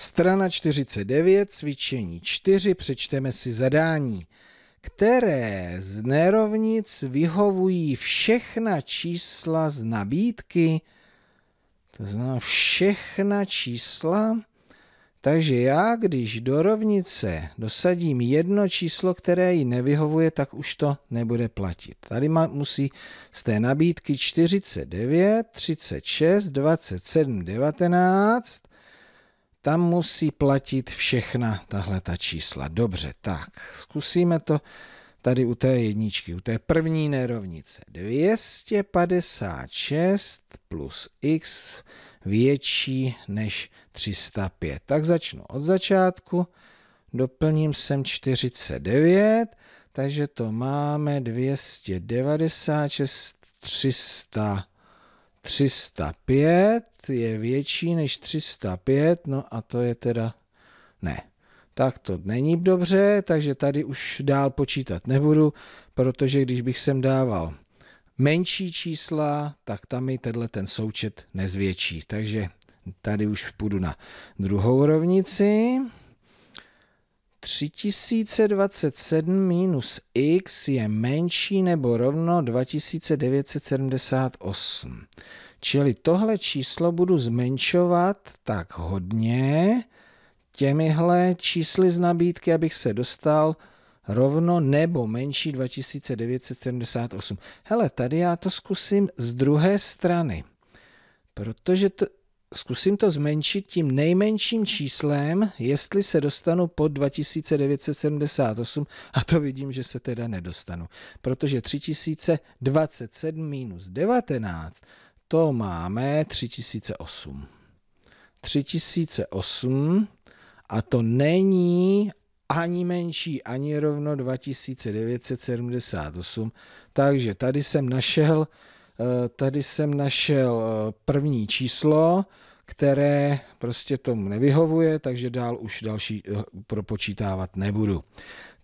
Strana 49, cvičení 4, přečteme si zadání. Které z nerovnic vyhovují všechna čísla z nabídky? To znamená všechna čísla. Takže já, když do rovnice dosadím jedno číslo, které ji nevyhovuje, tak už to nebude platit. Tady má, musí z té nabídky 49, 36, 27, 19 tam musí platit všechna tahle ta čísla. Dobře, tak zkusíme to tady u té jedničky, u té první nerovnice. 256 plus x větší než 305. Tak začnu od začátku, doplním sem 49, takže to máme 296 300 305 je větší než 305, no a to je teda ne. Tak to není dobře, takže tady už dál počítat nebudu, protože když bych sem dával menší čísla, tak tam mi tenhle ten součet nezvětší. Takže tady už půjdu na druhou rovnici. 3027 minus x je menší nebo rovno 2978. Čili tohle číslo budu zmenšovat tak hodně těmihle čísly z nabídky, abych se dostal rovno nebo menší 2978. Hele, tady já to zkusím z druhé strany, protože to, zkusím to zmenšit tím nejmenším číslem, jestli se dostanu pod 2978 a to vidím, že se teda nedostanu, protože 3027 minus 19 to máme 3008. 3008 a to není ani menší, ani rovno 2978. Takže tady jsem našel, eh, tady jsem našel eh, první číslo, které prostě tomu nevyhovuje, takže dál už další eh, propočítávat nebudu.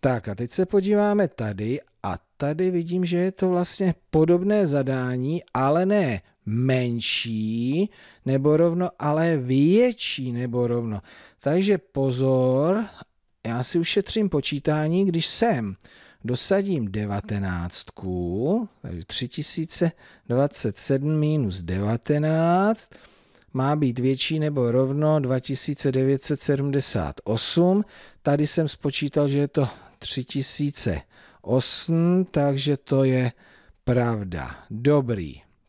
Tak a teď se podíváme tady a tady vidím, že je to vlastně podobné zadání, ale ne menší nebo rovno, ale větší nebo rovno. Takže pozor, já si ušetřím počítání, když sem dosadím 19, takže 3027 minus 19 má být větší nebo rovno 2978. Tady jsem spočítal, že je to 3008, takže to je pravda. Dobrý.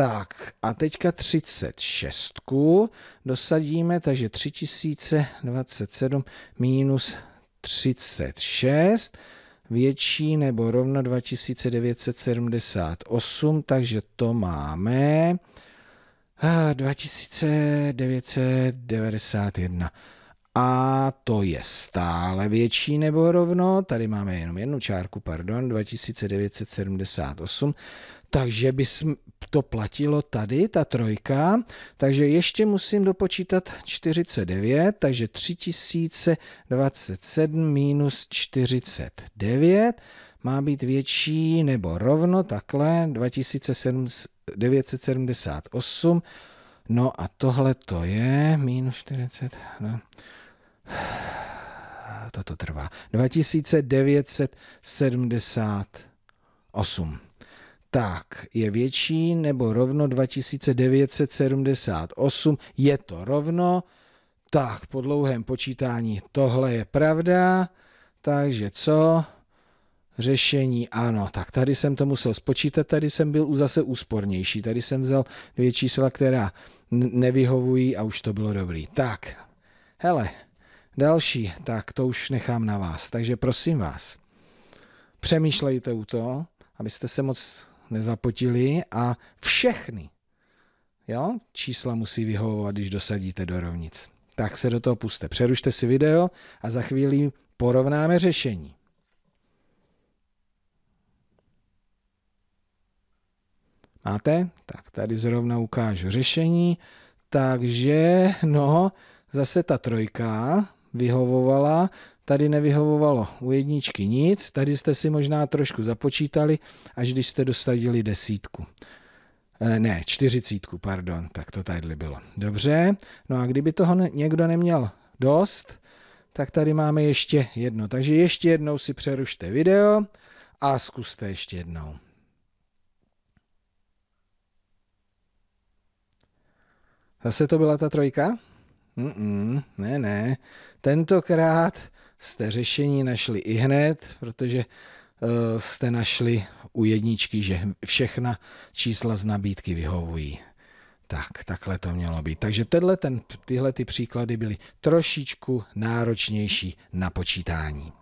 Tak a teďka 36 dosadíme, takže 3027 minus 36 větší nebo rovno 2978, takže to máme 2991. Eh, a to je stále větší nebo rovno, tady máme jenom jednu čárku, pardon, 2978, takže by to platilo tady, ta trojka, takže ještě musím dopočítat 49, takže 3027 minus 49 má být větší nebo rovno, takhle, 2978, no a tohle to je minus 40, no toto trvá. 2978. Tak, je větší nebo rovno 2978? Je to rovno. Tak, po dlouhém počítání tohle je pravda. Takže co? Řešení, ano, tak tady jsem to musel spočítat, tady jsem byl zase úspornější, tady jsem vzal dvě čísla, která nevyhovují a už to bylo dobrý. Tak, hele, další, tak to už nechám na vás. Takže prosím vás, přemýšlejte u to, abyste se moc nezapotili a všechny jo, čísla musí vyhovovat, když dosadíte do rovnic. Tak se do toho puste. Přerušte si video a za chvíli porovnáme řešení. Máte? Tak tady zrovna ukážu řešení. Takže, no, zase ta trojka, vyhovovala, tady nevyhovovalo u jedničky nic, tady jste si možná trošku započítali, až když jste dosadili desítku. Eh, ne, čtyřicítku, pardon, tak to tady bylo. Dobře, no a kdyby toho někdo neměl dost, tak tady máme ještě jedno. Takže ještě jednou si přerušte video a zkuste ještě jednou. Zase to byla ta trojka? Mm-mm, ne, ne. Tentokrát jste řešení našli i hned, protože uh, jste našli u jedničky, že všechna čísla z nabídky vyhovují. Tak, takhle to mělo být. Takže tenhle, ten, tyhle ty příklady byly trošičku náročnější na počítání.